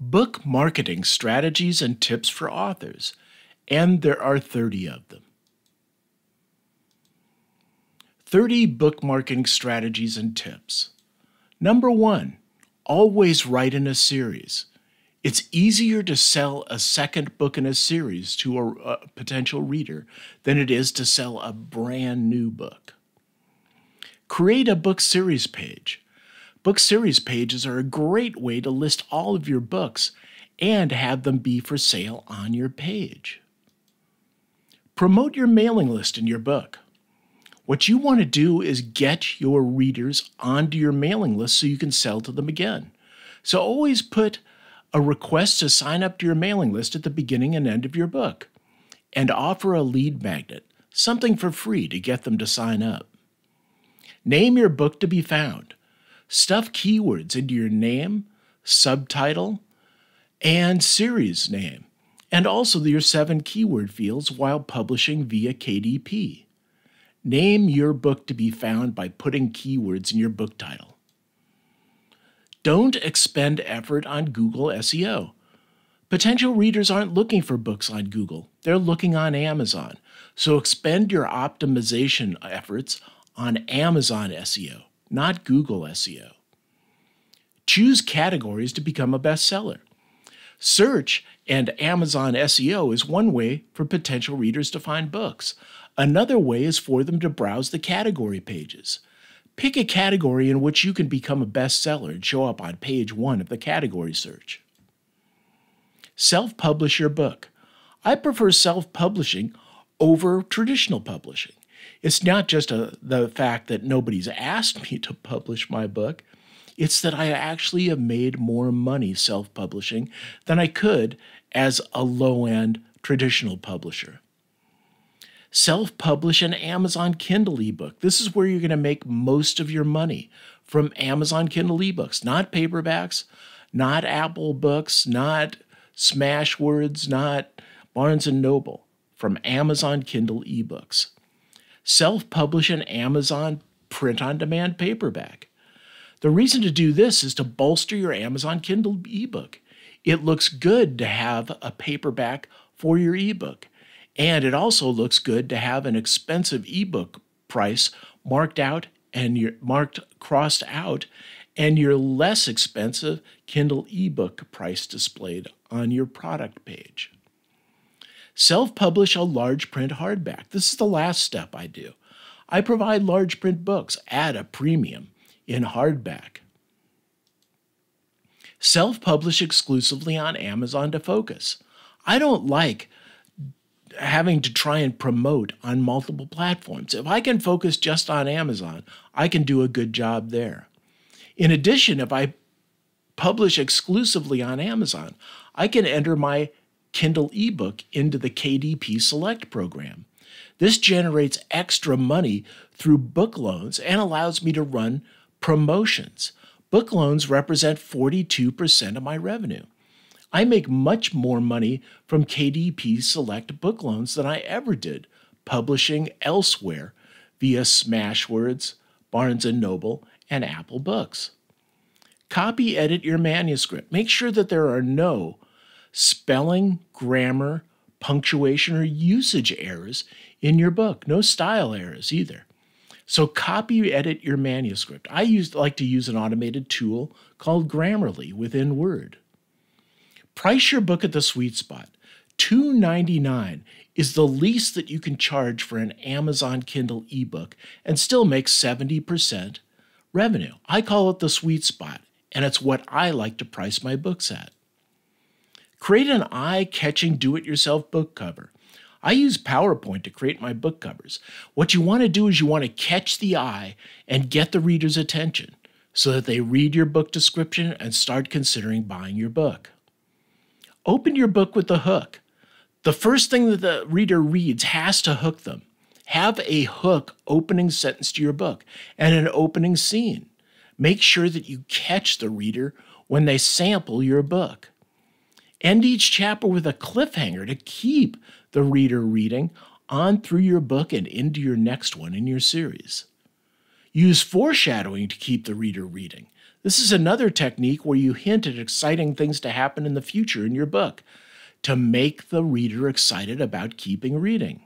book marketing strategies and tips for authors, and there are 30 of them. 30 book marketing strategies and tips. Number one, always write in a series. It's easier to sell a second book in a series to a, a potential reader than it is to sell a brand new book. Create a book series page. Book series pages are a great way to list all of your books and have them be for sale on your page. Promote your mailing list in your book. What you want to do is get your readers onto your mailing list so you can sell to them again. So always put a request to sign up to your mailing list at the beginning and end of your book and offer a lead magnet, something for free to get them to sign up. Name your book to be found. Stuff keywords into your name, subtitle, and series name, and also your seven keyword fields while publishing via KDP. Name your book to be found by putting keywords in your book title. Don't expend effort on Google SEO. Potential readers aren't looking for books on Google, they're looking on Amazon. So expend your optimization efforts on Amazon SEO not Google SEO. Choose categories to become a bestseller. Search and Amazon SEO is one way for potential readers to find books. Another way is for them to browse the category pages. Pick a category in which you can become a bestseller and show up on page one of the category search. Self publish your book. I prefer self publishing over traditional publishing. It's not just a, the fact that nobody's asked me to publish my book, it's that I actually have made more money self publishing than I could as a low end traditional publisher. Self publish an Amazon Kindle ebook. This is where you're going to make most of your money from Amazon Kindle ebooks, not paperbacks, not Apple books, not Smashwords, not Barnes and Noble, from Amazon Kindle ebooks self publish an Amazon print on demand paperback. The reason to do this is to bolster your Amazon Kindle ebook. It looks good to have a paperback for your ebook, and it also looks good to have an expensive ebook price marked out and your marked crossed out and your less expensive Kindle ebook price displayed on your product page. Self publish a large print hardback. This is the last step I do. I provide large print books at a premium in hardback. Self publish exclusively on Amazon to focus. I don't like having to try and promote on multiple platforms. If I can focus just on Amazon, I can do a good job there. In addition, if I publish exclusively on Amazon, I can enter my Kindle eBook into the KDP Select program. This generates extra money through book loans and allows me to run promotions. Book loans represent 42% of my revenue. I make much more money from KDP Select book loans than I ever did publishing elsewhere via Smashwords, Barnes & Noble, and Apple Books. Copy edit your manuscript. Make sure that there are no spelling, grammar, punctuation, or usage errors in your book. No style errors either. So copy edit your manuscript. I used, like to use an automated tool called Grammarly within Word. Price your book at the sweet spot. $2.99 is the least that you can charge for an Amazon Kindle ebook and still make 70% revenue. I call it the sweet spot, and it's what I like to price my books at. Create an eye catching do it yourself book cover. I use PowerPoint to create my book covers. What you want to do is you want to catch the eye and get the reader's attention so that they read your book description and start considering buying your book. Open your book with a hook. The first thing that the reader reads has to hook them. Have a hook opening sentence to your book and an opening scene. Make sure that you catch the reader when they sample your book. End each chapter with a cliffhanger to keep the reader reading on through your book and into your next one in your series. Use foreshadowing to keep the reader reading. This is another technique where you hint at exciting things to happen in the future in your book to make the reader excited about keeping reading.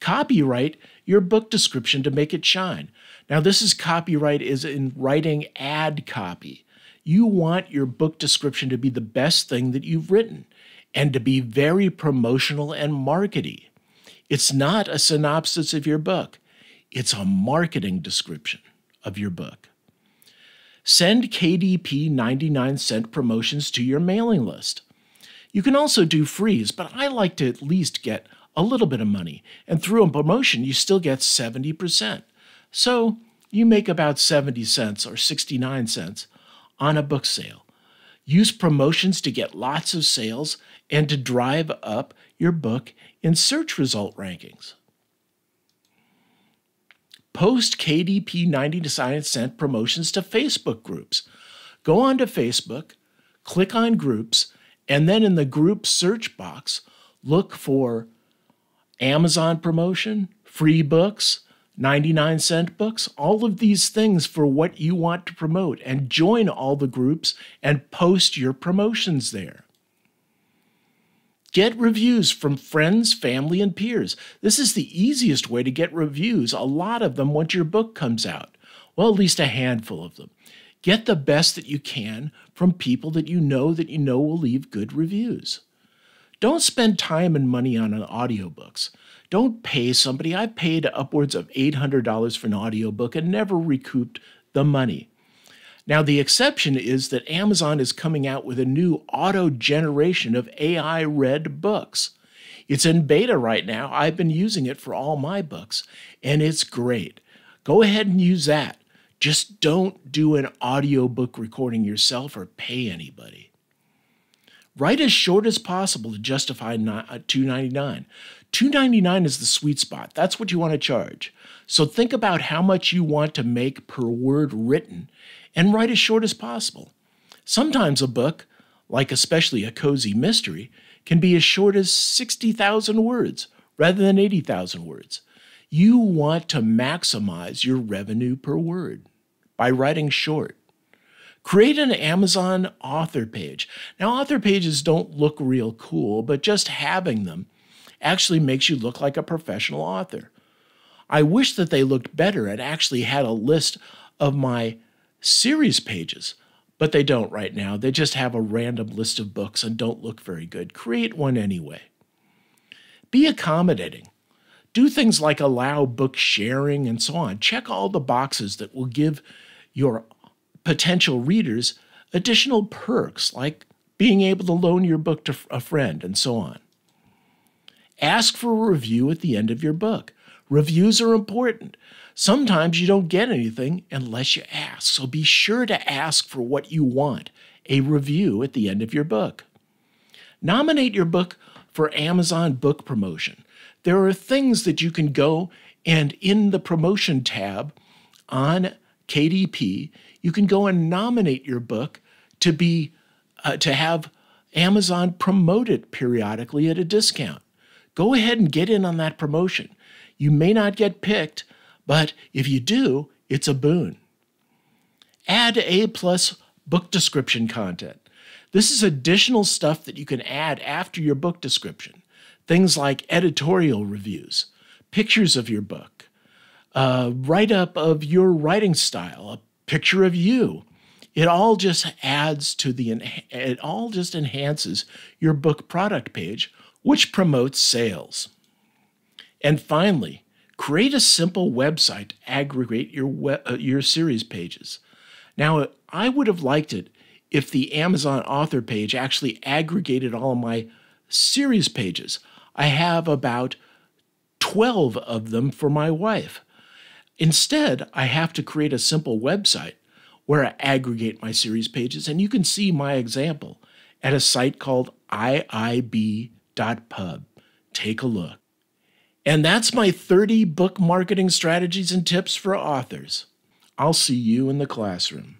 Copyright your book description to make it shine. Now, this is copyright is in writing ad copy. You want your book description to be the best thing that you've written and to be very promotional and markety. It's not a synopsis of your book, it's a marketing description of your book. Send KDP 99 cent promotions to your mailing list. You can also do freeze, but I like to at least get a little bit of money. And through a promotion, you still get 70%. So you make about 70 cents or 69 cents on a book sale. Use promotions to get lots of sales and to drive up your book in search result rankings. Post KDP 90 to Science Cent promotions to Facebook groups. Go onto Facebook, click on groups, and then in the group search box, look for Amazon promotion, free books, 99 cent books, all of these things for what you want to promote, and join all the groups and post your promotions there. Get reviews from friends, family, and peers. This is the easiest way to get reviews, a lot of them once your book comes out. Well, at least a handful of them. Get the best that you can from people that you know that you know will leave good reviews. Don't spend time and money on audiobooks. Don't pay somebody. i paid upwards of $800 for an audiobook and never recouped the money. Now, the exception is that Amazon is coming out with a new auto generation of AI read books. It's in beta right now. I've been using it for all my books, and it's great. Go ahead and use that. Just don't do an audiobook recording yourself or pay anybody. Write as short as possible to justify uh, $2.99. 299 is the sweet spot. That's what you want to charge. So think about how much you want to make per word written and write as short as possible. Sometimes a book, like especially a cozy mystery, can be as short as 60,000 words rather than 80,000 words. You want to maximize your revenue per word by writing short. Create an Amazon author page. Now, author pages don't look real cool, but just having them actually makes you look like a professional author. I wish that they looked better and actually had a list of my series pages, but they don't right now. They just have a random list of books and don't look very good. Create one anyway. Be accommodating. Do things like allow book sharing and so on. Check all the boxes that will give your potential readers additional perks like being able to loan your book to a friend and so on. Ask for a review at the end of your book. Reviews are important. Sometimes you don't get anything unless you ask, so be sure to ask for what you want a review at the end of your book. Nominate your book for Amazon book promotion. There are things that you can go and in the promotion tab on KDP, you can go and nominate your book to be uh, to have Amazon promote it periodically at a discount go ahead and get in on that promotion. You may not get picked, but if you do, it's a boon. Add A plus book description content. This is additional stuff that you can add after your book description. Things like editorial reviews, pictures of your book, a write up of your writing style, a picture of you. It all just adds to the, it all just enhances your book product page which promotes sales. And finally, create a simple website to aggregate your, web, uh, your series pages. Now, I would have liked it if the Amazon author page actually aggregated all of my series pages. I have about 12 of them for my wife. Instead, I have to create a simple website where I aggregate my series pages, and you can see my example at a site called IIB pub, Take a look. And that's my 30 book marketing strategies and tips for authors. I'll see you in the classroom.